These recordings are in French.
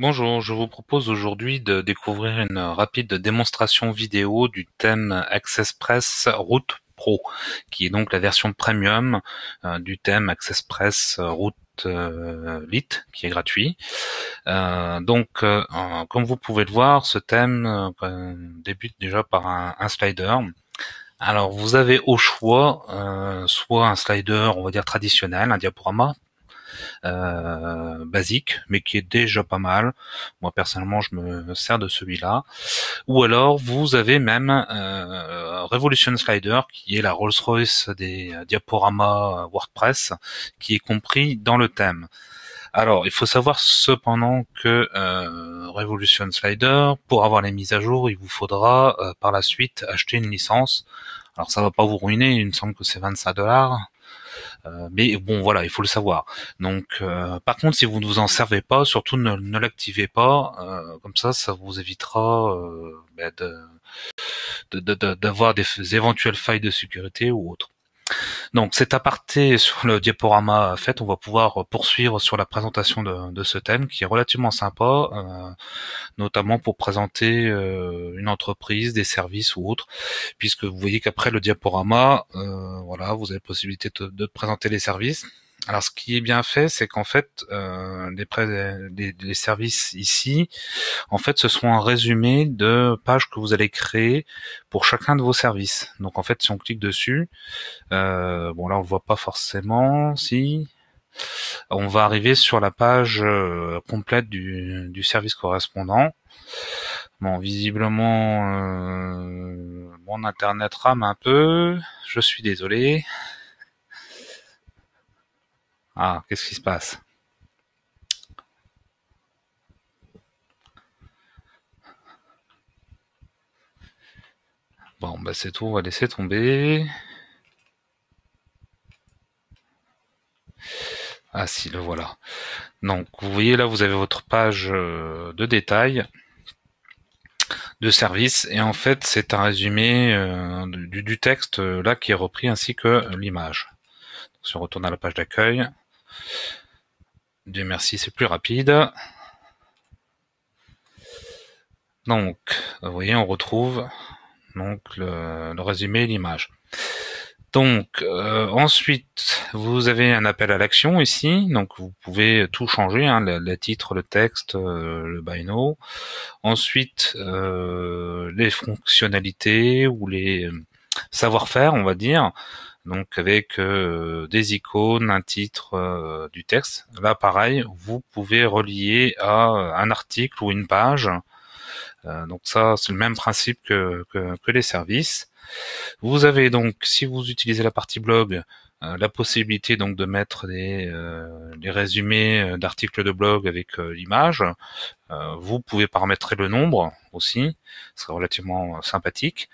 Bonjour, je vous propose aujourd'hui de découvrir une rapide démonstration vidéo du thème Press Route Pro, qui est donc la version premium euh, du thème AccessPress Route euh, Lite, qui est gratuit. Euh, donc, comme vous pouvez le voir, ce thème débute déjà par un, slider. Alors, vous avez au choix soit un slider, on va dire traditionnel, un diaporama, euh, basique, mais qui est déjà pas mal. Moi personnellement, je me sers de celui-là. Ou alors, vous avez même euh, Revolution Slider, qui est la Rolls-Royce des euh, diaporamas WordPress, qui est compris dans le thème. Alors, il faut savoir cependant que Revolution Slider, pour avoir les mises à jour, il vous faudra par la suite acheter une licence. Alors, ça va pas vous ruiner, il me semble que c'est 25 dollars euh, mais bon, voilà, il faut le savoir. Donc, euh, par contre, si vous ne vous en servez pas, surtout ne, l'activez pas. Euh, comme ça, ça vous évitera ben, d'avoir des éventuelles failles de sécurité ou autre. Donc cet aparté sur le diaporama euh, fait, on va pouvoir euh, poursuivre sur la présentation de, ce thème qui est relativement sympa, euh, notamment pour présenter une entreprise, des services ou autres, puisque vous voyez qu'après le diaporama, voilà, vous avez possibilité de présenter les services alors, ce qui est bien fait, c'est qu'en fait, euh, les, services ici, en fait, ce sont un résumé de pages que vous allez créer pour chacun de vos services. Donc, en fait, si on clique dessus, euh, bon, là, on le voit pas forcément, si. On va arriver sur la page euh, complète du, du, service correspondant. Bon, visiblement, euh, mon internet rame un peu. Je suis désolé. Ah, qu'est-ce qui se passe Bon, ben c'est tout, on va laisser tomber. Ah si, le voilà. Donc, vous voyez là, vous avez votre page euh, de détails de service et en fait c'est un résumé euh, du, du, texte euh, là qui est repris ainsi que l'image. Si on retourne à la page d'accueil, Dieu merci, c'est plus rapide. Donc, vous voyez, on retrouve donc le, résumé et l'image. Donc euh, ensuite, vous avez un appel à l'action ici, donc vous pouvez tout changer, hein, le, titre, le texte, euh, le now. Ensuite, euh, les fonctionnalités ou les savoir-faire, on va dire donc avec euh, des icônes, un titre, euh, du texte. Là, pareil, vous pouvez relier à euh, un article ou une page. donc ça, c'est le même principe que, les services. Vous avez donc, si vous utilisez la partie blog, la possibilité donc de mettre des, des résumés d'articles de blog avec l'image. vous pouvez paramétrer le nombre aussi, ce serait relativement sympathique.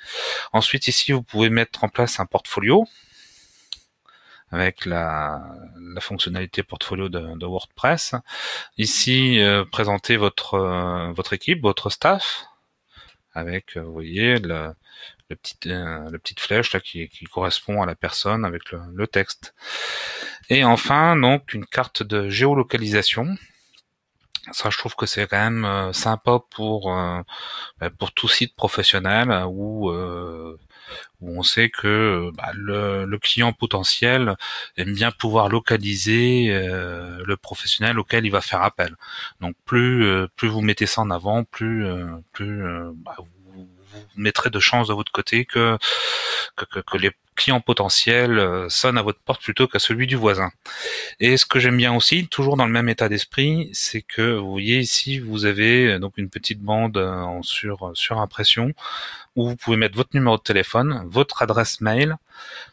Ensuite ici, vous pouvez mettre en place un portfolio avec la, la fonctionnalité portfolio de, WordPress. Ici, euh, présentez votre, euh, votre équipe, votre staff, avec, euh, vous voyez, le, petit, euh, la petite flèche là, qui, correspond à la personne avec le, texte. Et enfin, donc, une carte de géolocalisation. Ça, je trouve que c'est quand même sympa pour, ben, pour tout site professionnel où où on sait que euh, bah, le, client potentiel aime bien pouvoir localiser euh, le professionnel auquel il va faire appel. Donc plus euh, plus vous mettez ça en avant, plus plus bah, vous vous mettrez de chance de votre côté que, que, les clients potentiels euh, sonnent à votre porte plutôt qu'à celui du voisin. Et ce que j'aime bien aussi, toujours dans le même état d'esprit, c'est que vous voyez ici, vous avez euh, donc une petite bande euh, en sur sur impression où vous pouvez mettre votre numéro de téléphone, votre adresse mail.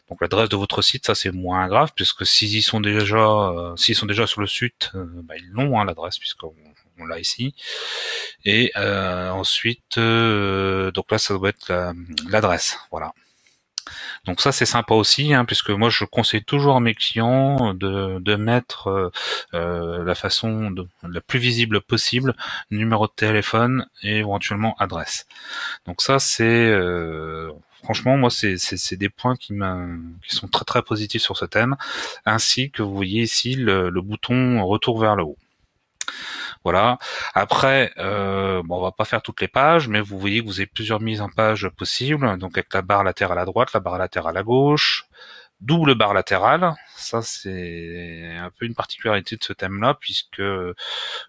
Donc l'adresse de votre site, ça c'est moins grave puisque s'ils sont déjà s'ils sont déjà sur le site, bah, ils l'ont hein, l'adresse puisque on ici. Et euh, ensuite, euh, donc là, ça doit être l'adresse. voilà. Donc ça c'est sympa aussi, hein, puisque moi je conseille toujours à mes clients de, mettre euh, la façon de, la plus visible possible numéro de téléphone et éventuellement adresse. Donc ça c'est franchement moi c'est des points qui, qui sont très très positifs sur ce thème, ainsi que vous voyez ici le bouton retour vers le haut. Voilà. Après, euh, on va pas faire toutes les pages, mais vous voyez que vous avez plusieurs mises en page possibles. Donc avec la barre latérale à droite, la barre latérale à gauche, double barre latérale. Ça, c'est un peu une particularité de ce thème-là, puisque euh,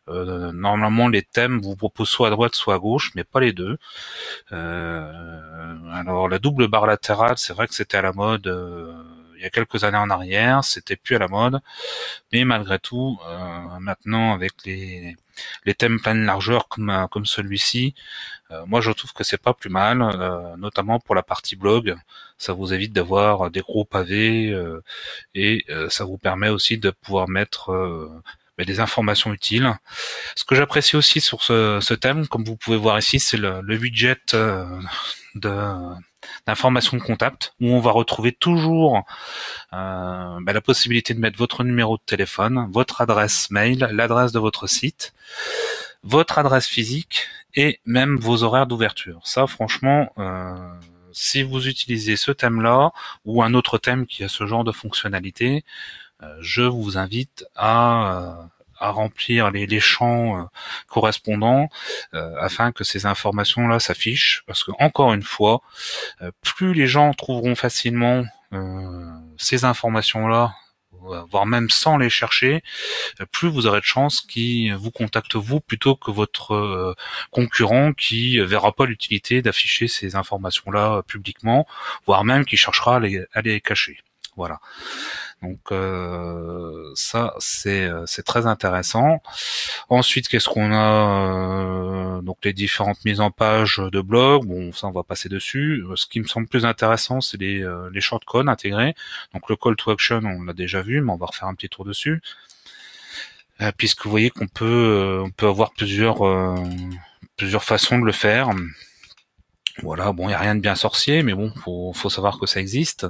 normalement les thèmes vous proposent soit à droite, soit à gauche, mais pas les deux. Euh, alors la double barre latérale, c'est vrai que c'était à la mode euh, il y a quelques années en arrière, c'était plus à la mode, mais malgré tout, euh, maintenant avec les, les thèmes plein de largeur comme, euh, comme celui-ci, euh, moi je trouve que c'est pas plus mal, notamment pour la partie blog, ça vous évite d'avoir des gros pavés et ça vous permet aussi de pouvoir mettre bah, des informations utiles. Ce que j'apprécie aussi sur ce, ce, thème, comme vous pouvez voir ici, c'est le, le, widget de d'informations contact où on va retrouver toujours euh, bah, la possibilité de mettre votre numéro de téléphone, votre adresse mail, l'adresse de votre site, votre adresse physique et même vos horaires d'ouverture. Ça, franchement, euh, si vous utilisez ce thème-là ou un autre thème qui a ce genre de fonctionnalité, euh, je vous invite à à remplir les, champs euh, correspondants euh, afin que ces informations-là s'affichent. Parce que encore une fois, euh, plus les gens trouveront facilement ces informations-là voire même sans les chercher, plus vous aurez de chance qu'ils vous contactent vous plutôt que votre concurrent qui verra pas l'utilité d'afficher ces informations-là publiquement, voire même qui cherchera les, à les cacher. Voilà. Donc euh, ça euh, c'est très intéressant. Ensuite qu'est-ce qu'on a euh, donc les différentes mises en page de blog. Bon ça on va passer dessus. Ce qui me semble plus intéressant c'est les les shortcodes intégrés. Donc le call to action on l'a déjà vu mais on va refaire un petit tour dessus puisque vous voyez qu'on peut on peut avoir plusieurs plusieurs façons de le faire. Voilà, bon, il n'y a rien de bien sorcier, mais bon, faut, faut savoir que ça existe.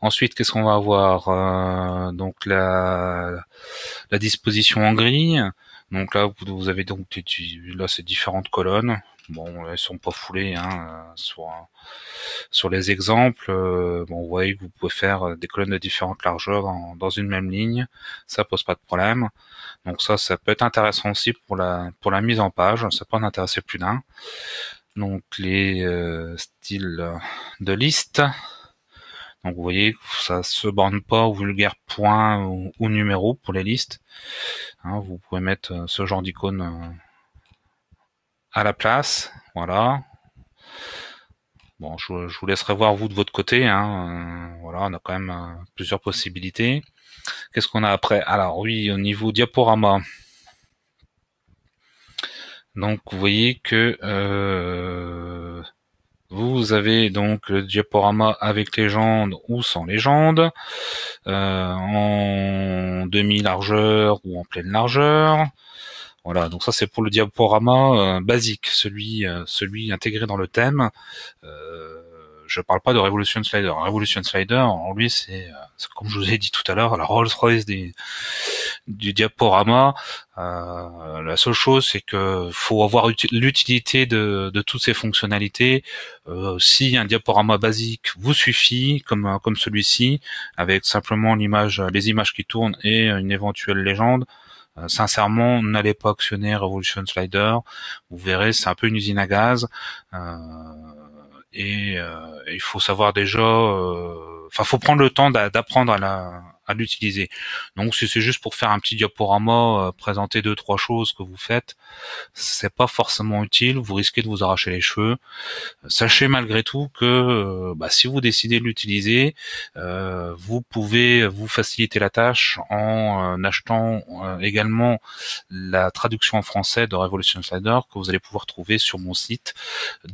Ensuite, qu'est-ce qu'on va avoir euh, Donc la, la disposition en grille. Donc là, vous, avez donc là ces différentes colonnes. Bon, elles sont pas foulées hein, sur sur les exemples. Euh, bon, vous voyez vous pouvez faire des colonnes de différentes largeurs dans une même ligne. Ça pose pas de problème. Donc ça, ça peut être intéressant aussi pour la pour la mise en page. Ça peut en intéresser plus d'un donc les euh, styles de liste. Donc vous voyez, ça se borne pas au vulgaire point ou, numéro pour les listes. Hein, vous pouvez mettre euh, ce genre d'icône euh, à la place. Voilà. Bon, je, vous laisserai voir vous de votre côté. Hein. voilà, on a quand même plusieurs possibilités. Qu'est-ce qu'on a après Alors oui, au niveau diaporama. Donc vous voyez que vous avez donc le diaporama avec légende ou sans légende, euh, en demi-largeur ou en pleine largeur. Voilà, donc ça c'est pour le diaporama euh, basique, celui, euh, celui intégré dans le thème. je parle pas de Revolution Slider. Revolution Slider, en lui, c'est comme je vous ai dit tout à l'heure, la Rolls-Royce des, du diaporama. Euh, la seule chose, c'est que faut avoir l'utilité de, de, toutes ces fonctionnalités. Euh, si un diaporama basique vous suffit, comme comme celui-ci, avec simplement l'image, les images qui tournent et une éventuelle légende, euh, sincèrement, n'allez pas actionner Revolution Slider. Vous verrez, c'est un peu une usine à gaz. Euh, et euh, il faut savoir déjà, enfin, faut prendre le temps d'apprendre à la à l'utiliser. Donc si c'est juste pour faire un petit diaporama, euh, présenter deux trois choses que vous faites, c'est pas forcément utile. Vous risquez de vous arracher les cheveux. Sachez malgré tout que euh, bah, si vous décidez de l'utiliser, euh, vous pouvez vous faciliter la tâche en achetant également la traduction en français de Revolution Slider que vous allez pouvoir trouver sur mon site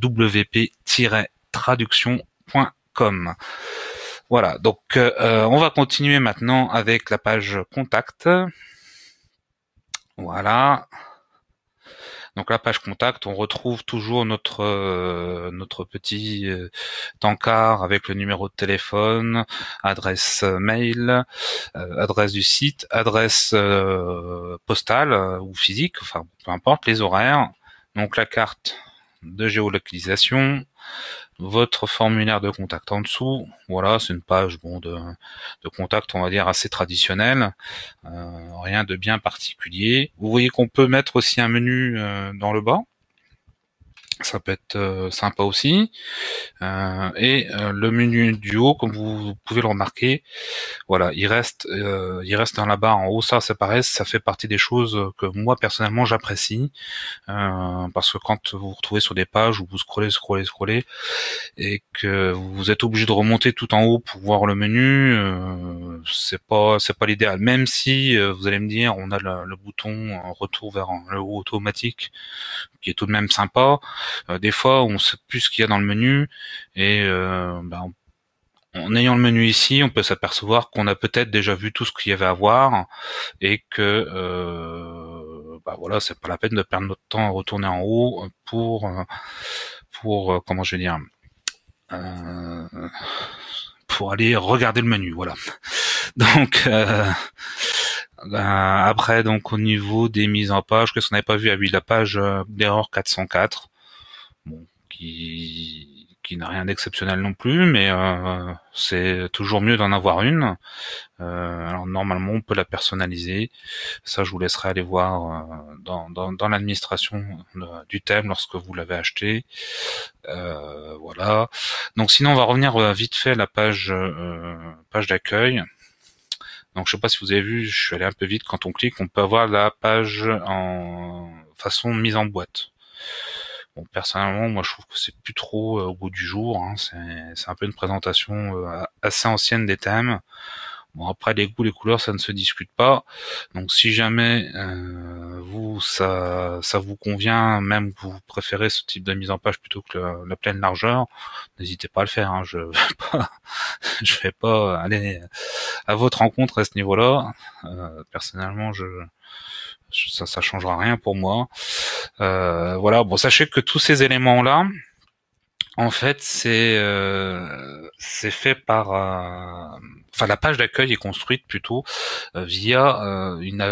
wp-traduction.com. Voilà, donc euh, on va continuer maintenant avec la page contact. Voilà. Donc la page contact, on retrouve toujours notre euh, notre petit euh, encart avec le numéro de téléphone, adresse mail, adresse du site, adresse postale ou physique, enfin peu importe, les horaires, donc la carte de géolocalisation, votre formulaire de contact en dessous. Voilà, c'est une page bon de, de, contact, on va dire assez traditionnelle, euh, rien de bien particulier. Vous voyez qu'on peut mettre aussi un menu euh, dans le bas ça peut être euh, sympa aussi. Euh, et euh, le menu du haut, comme vous pouvez le remarquer, voilà, il reste, il reste dans la barre en haut. Ça, ça paraît, ça fait partie des choses que moi personnellement j'apprécie parce que quand vous vous retrouvez sur des pages où vous scrollez, scrollez, scrollez et que vous êtes obligé de remonter tout en haut pour voir le menu, c'est pas, c'est pas l'idéal. Même si vous allez me dire, on a le, le bouton retour vers le haut automatique qui est tout de même sympa. Euh, des fois, on sait plus ce qu'il y a dans le menu et euh, ben, en ayant le menu ici, on peut s'apercevoir qu'on a peut-être déjà vu tout ce qu'il y avait à voir et que euh, bah voilà, c'est pas la peine de perdre notre temps à retourner en haut pour pour euh, comment je vais dire pour aller regarder le menu, voilà. Donc ben, après donc au niveau des mises en page, qu'est-ce qu'on n'avait pas vu à ah lui la page d'erreur 404 qui, qui n'a rien d'exceptionnel non plus, mais euh, c'est toujours mieux d'en avoir une. Euh, alors normalement, on peut la personnaliser. Ça, je vous laisserai aller voir euh, dans, l'administration du thème lorsque vous l'avez acheté. voilà. Donc sinon, on va revenir vite fait à la page, page d'accueil. Donc je sais pas si vous avez vu, je suis allé un peu vite. Quand on clique, on peut avoir la page en façon mise en boîte personnellement, moi, je trouve que c'est plus trop euh, au goût du jour. Hein. C'est un peu une présentation euh, assez ancienne des thèmes. Bon, après, les goûts, les couleurs, ça ne se discute pas. Donc, si jamais euh, vous, ça, ça vous convient, même que vous préférez ce type de mise en page plutôt que la pleine largeur, n'hésitez pas à le faire. Hein. Je je vais pas aller à votre rencontre à ce niveau-là. personnellement, je ça ça changera rien pour moi. Euh, voilà, bon sachez que tous ces éléments là, en fait c'est euh, c'est fait par euh, enfin la page d'accueil est construite plutôt euh, via euh, une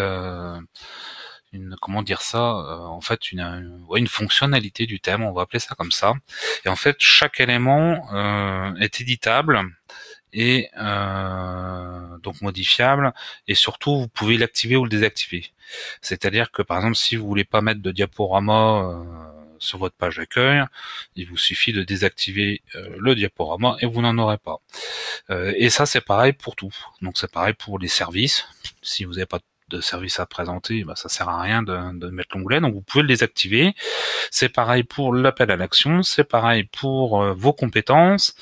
une, comment dire ça en fait une, une, une, fonctionnalité du thème on va appeler ça comme ça et en fait chaque élément euh, est éditable et euh, donc modifiable et surtout vous pouvez l'activer ou le désactiver. C'est-à-dire que par exemple si vous voulez pas mettre de diaporama euh, sur votre page d'accueil, il vous suffit de désactiver euh, le diaporama et vous n'en aurez pas. et ça c'est pareil pour tout. Donc c'est pareil pour les services. Si vous n'avez pas de de service à présenter, bah, ça sert à rien de, mettre l'onglet. Donc vous pouvez le désactiver. C'est pareil pour l'appel à l'action, c'est pareil pour euh, vos compétences.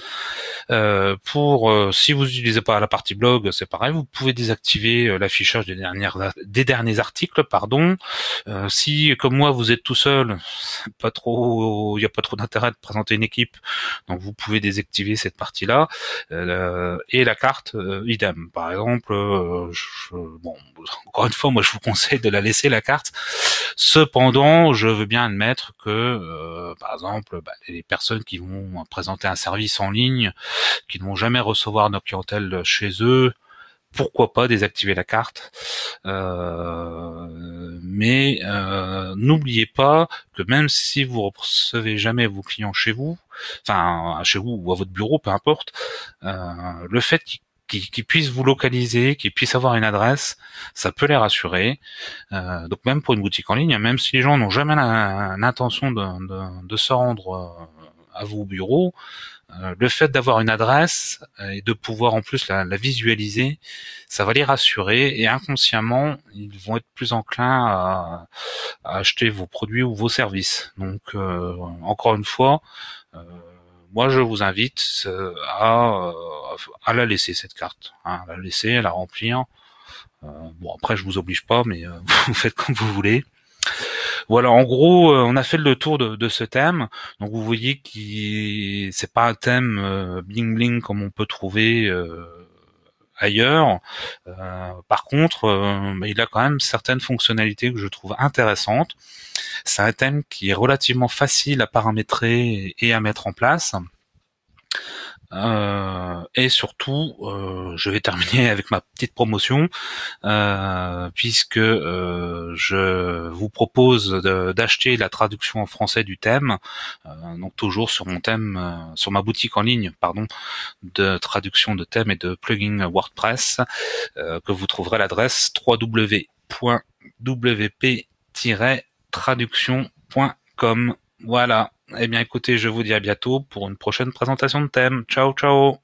Euh, pour euh, si vous n'utilisez pas la partie blog, c'est pareil. Vous pouvez désactiver l'affichage des dernières des derniers articles, pardon. si comme moi vous êtes tout seul, pas trop, il n'y a pas trop d'intérêt de présenter une équipe, donc vous pouvez désactiver cette partie-là et la carte idem. Par exemple, bon encore une fois, moi je vous conseille de la laisser la carte. Cependant, je veux bien admettre que, euh, par exemple, bah, les personnes qui vont présenter un service en ligne, qui ne vont jamais recevoir nos clientèles chez eux, pourquoi pas désactiver la carte. Euh, mais euh, n'oubliez pas que même si vous recevez jamais vos clients chez vous, enfin chez vous ou à votre bureau, peu importe, le fait qu'ils qui, qui, puissent vous localiser, qui puisse avoir une adresse, ça peut les rassurer. Euh, donc même pour une boutique en ligne, même si les gens n'ont jamais l'intention de, de, se rendre euh, à vos bureaux, euh, le fait d'avoir une adresse et de pouvoir en plus la, visualiser, ça va les rassurer et inconsciemment, ils vont être plus enclins à, acheter vos produits ou vos services. Donc encore une fois moi je vous invite euh, à, euh, à la laisser cette carte, hein, à la laisser, à la remplir. Euh, bon après je vous oblige pas, mais vous faites comme vous voulez. Voilà, en gros, on a fait le tour de, de ce thème. Donc vous voyez que c'est pas un thème bling bling comme on peut trouver ailleurs. Euh, par contre, euh, il a quand même certaines fonctionnalités que je trouve intéressantes. C'est un thème qui est relativement facile à paramétrer et à mettre en place. Euh, et surtout, euh, je vais terminer avec ma petite promotion, euh, puisque euh, je vous propose d'acheter la traduction en français du thème, donc toujours sur mon thème, sur ma boutique en ligne, pardon, de traduction de thème et de plugin WordPress, que vous trouverez l'adresse www.wp-traduction.com. Voilà. Eh bien écoutez, je vous dis à bientôt pour une prochaine présentation de thème. Ciao ciao